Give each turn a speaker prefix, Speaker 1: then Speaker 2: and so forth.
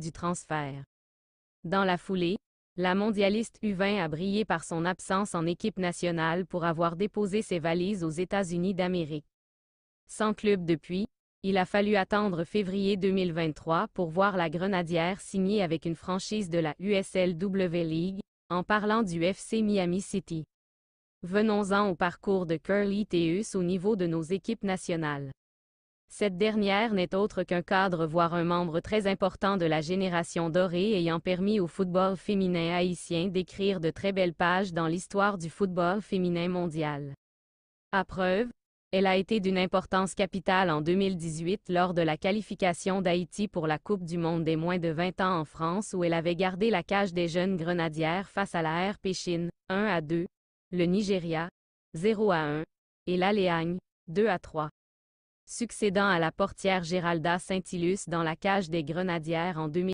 Speaker 1: du transfert. Dans la foulée, la mondialiste U20 a brillé par son absence en équipe nationale pour avoir déposé ses valises aux États-Unis d'Amérique. Sans club depuis, il a fallu attendre février 2023 pour voir la Grenadière signer avec une franchise de la USLW League, en parlant du FC Miami City. Venons-en au parcours de Curly Teus au niveau de nos équipes nationales. Cette dernière n'est autre qu'un cadre voire un membre très important de la génération dorée ayant permis au football féminin haïtien d'écrire de très belles pages dans l'histoire du football féminin mondial. À preuve, elle a été d'une importance capitale en 2018 lors de la qualification d'Haïti pour la Coupe du monde des moins de 20 ans en France où elle avait gardé la cage des jeunes grenadières face à la RP Chine, 1 à 2, le Nigeria, 0 à 1, et l'Aléagne, 2 à 3 succédant à la portière Géralda saint ilus dans la cage des Grenadières en